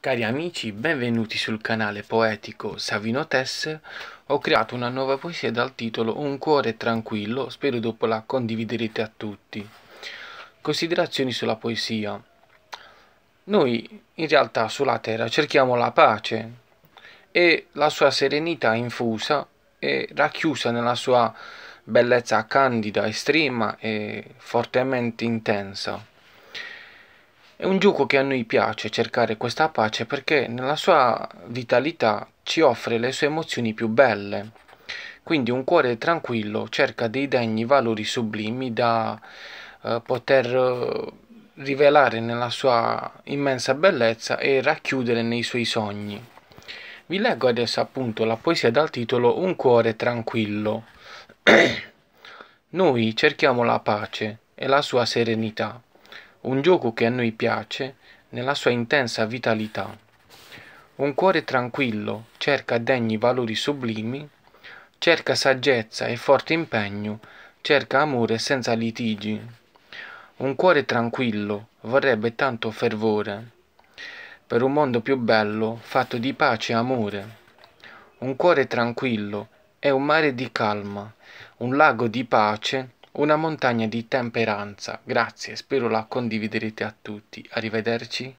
Cari amici, benvenuti sul canale poetico Savino Tess. Ho creato una nuova poesia dal titolo Un cuore tranquillo, spero dopo la condividerete a tutti. Considerazioni sulla poesia. Noi in realtà sulla terra cerchiamo la pace e la sua serenità infusa e racchiusa nella sua bellezza candida, estrema e fortemente intensa. È un gioco che a noi piace cercare questa pace perché nella sua vitalità ci offre le sue emozioni più belle. Quindi un cuore tranquillo cerca dei degni valori sublimi da eh, poter eh, rivelare nella sua immensa bellezza e racchiudere nei suoi sogni. Vi leggo adesso appunto la poesia dal titolo Un cuore tranquillo. Noi cerchiamo la pace e la sua serenità un gioco che a noi piace nella sua intensa vitalità. Un cuore tranquillo cerca degni valori sublimi, cerca saggezza e forte impegno, cerca amore senza litigi. Un cuore tranquillo vorrebbe tanto fervore, per un mondo più bello fatto di pace e amore. Un cuore tranquillo è un mare di calma, un lago di pace una montagna di temperanza. Grazie, spero la condividerete a tutti. Arrivederci.